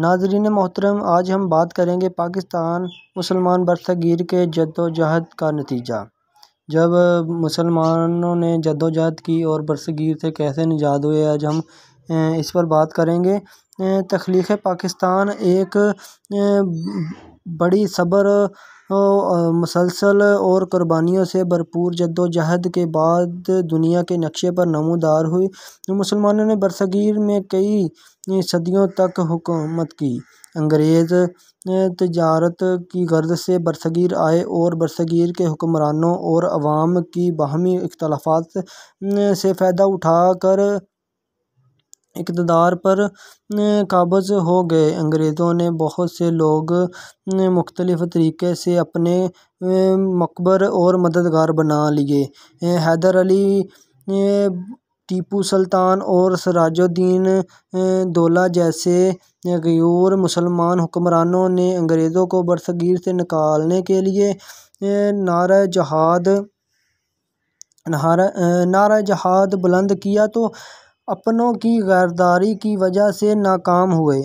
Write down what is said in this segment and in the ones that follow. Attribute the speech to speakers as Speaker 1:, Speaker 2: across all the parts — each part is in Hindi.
Speaker 1: नाजरीन मोहतरम आज हम बात करेंगे पाकिस्तान मुसलमान बरसगीर के जद्दोजहद का नतीजा जब मुसलमानों ने जद्दोजहद की और बरसगीर से कैसे निजात हुए आज हम इस पर बात करेंगे तख्लीक पाकिस्तान एक बड़ी सब्र मसलसल और क़ुर्बानियों से भरपूर जद्दोजहद के बाद दुनिया के नक्शे पर नमूदार हुई मुसलमानों ने बरसगीर में कई सदियों तक हुकूमत की अंग्रेज़ तजारत की गर्द से बरसगीर आए और बरसगीर के हुक्मरानों और अवाम की बाहमी इख्तलाफ़ात से फ़ायदा उठाकर इकतदार पर काबज़ हो गए अंग्रेज़ों ने बहुत से लोग मुख्तलिफ़ तरीक़े से अपने मकबर और मददगार बना लिए हैदर अली टीपू सुल्तान और सराजुद्दीन दौला जैसे गैर मुसलमान हुक्मरानों ने अंग्रेज़ों को बरसगीर से निकालने के लिए नारा जहाद नारा नारा जहाद बुलंद किया तो अपनों की गैरदारी की वजह से नाकाम हुए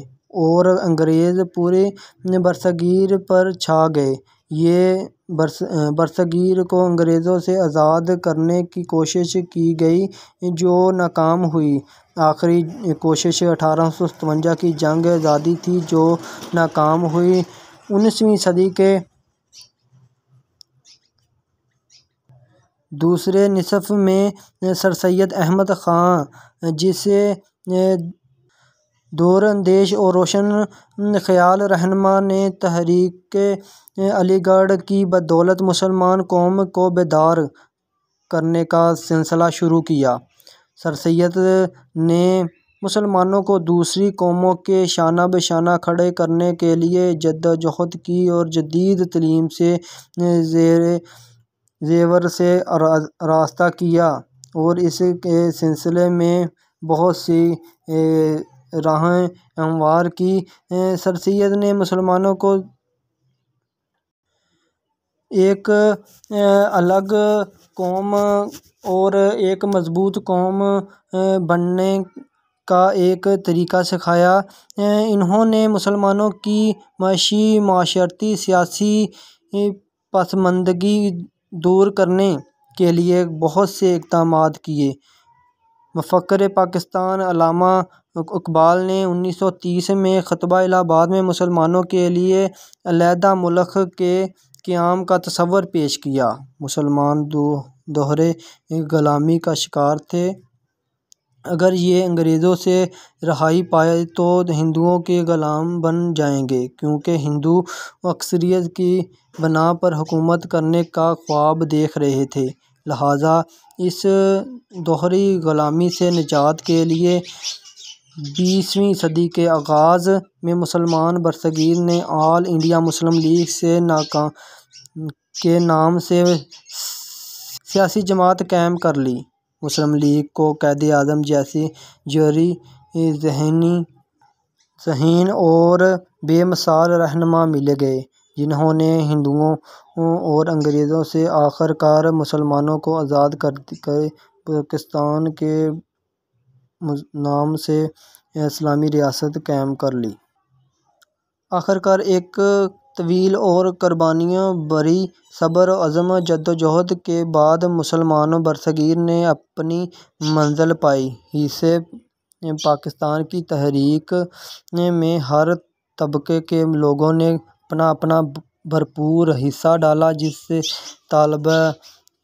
Speaker 1: और अंग्रेज़ पूरे बरसगीर पर छा गए ये बरस बरसगीर को अंग्रेज़ों से आज़ाद करने की कोशिश की गई जो नाकाम हुई आखिरी कोशिश अठारह सौ सतवंजा की जंग आज़ादी थी जो नाकाम हुई उन्नीसवीं सदी के दूसरे निसफ़ में सर सैद अहमद ख़ां जिसे दूरअंदेश और रोशन ख़्याल रहनमा ने तहरीक अलीगढ़ की बदौलत मुसलमान कौम को बेदार करने का सिलसिला शुरू किया सर सैद ने मुसलमानों को दूसरी कौमों के शाना बशाना खड़े करने के लिए जद्दोजहद की और जदीद तलीम से ज़ेर ज़ेवर से रास्ता किया और इसके सिलसिले में बहुत सी राहें हमवार की सर सैद ने मुसलमानों को एक अलग कौम और एक मज़बूत कौम बनने का एक तरीका सिखाया इन्होंने मुसलमानों की मशी माशर्ती सियासी पसमंदगी दूर करने के लिए बहुत से इक़दाम किए मफकर पाकिस्तान अलामा इक़बाल ने उन्नीस सौ तीस में ख़तबा इलाहाबाद में मुसलमानों के लिए अलीहदा मुल्क के क्याम का तस्वर पेश किया मुसलमान दो दोहरे ग़ुलामी का शिकार थे अगर ये अंग्रेज़ों से रहाई पाए तो हिंदुओं के ग़ुलाम बन जाएंगे क्योंकि हिंदू अक्सरियत की बना पर हुकूमत करने का ख्वाब देख रहे थे लिहाजा इस दोहरी ग़ुलामी से निजात के लिए बीसवीं सदी के आगाज़ में मुसलमान बरसगीर ने आल इंडिया मुस्लिम लीग से नाका के नाम से सियासी जमात क़ायम कर ली मुस्लिम लीग को कैद आज़म जैसी जहरी जहनी जहीन और बेमिसाल रहनमा मिल गए जिन्होंने हिंदुओं और अंग्रेज़ों से आख़िरकार मुसलमानों को आज़ाद कर पाकिस्तान के नाम से इस्लामी रियासत क़ायम कर ली आख़िरकार एक तवील और कुर्बानियों भरी सब्र अज़म जद्दोजहद के बाद मुसलमान बरसगीर ने अपनी मंज़िल पाई इसे पाकिस्तान की तहरीक में हर तबके के लोगों ने अपना अपना भरपूर हिस्सा डाला जिससे तलब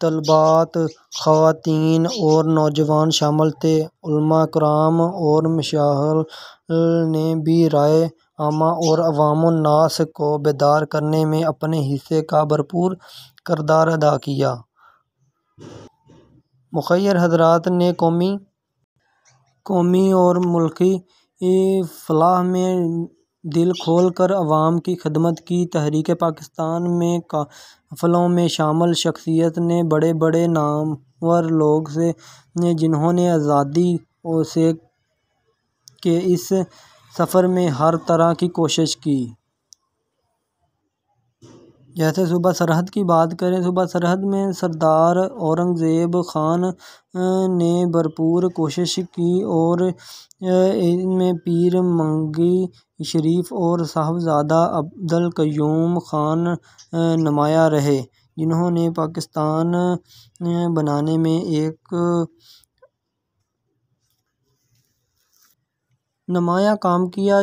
Speaker 1: तलबात खातन और नौजवान शामिल थे कराम और मशाहल ने भी राय आमा और अवामनास को बेदार करने में अपने हिस्से का भरपूर करदार अदा किया मुखिर हजरात ने कौमी कौमी और मुल्की फलाह में दिल खोल कर अवाम की खदमत की तहरीक पाकिस्तान में काफलों में शामिल शख्सियत ने बड़े बड़े नामवर लोग से ने जिन्होंने आज़ादी से के इस सफ़र में हर तरह की कोशिश की जैसे सुबह सरहद की बात करें सुबह सरहद में सरदार औरंगज़ेब ख़ान ने भरपूर कोशिश की और इनमें पीर मंगी शरीफ़ और साहबज़ादा अब्दुल क्यूम ख़ान नमाया रहे जिन्होंने पाकिस्तान बनाने में एक नुमाया काम किया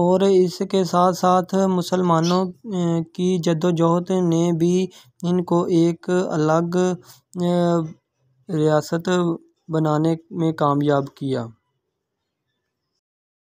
Speaker 1: और इसके साथ साथ मुसलमानों की जदोजहद ने भी इनको एक अलग रियासत बनाने में कामयाब किया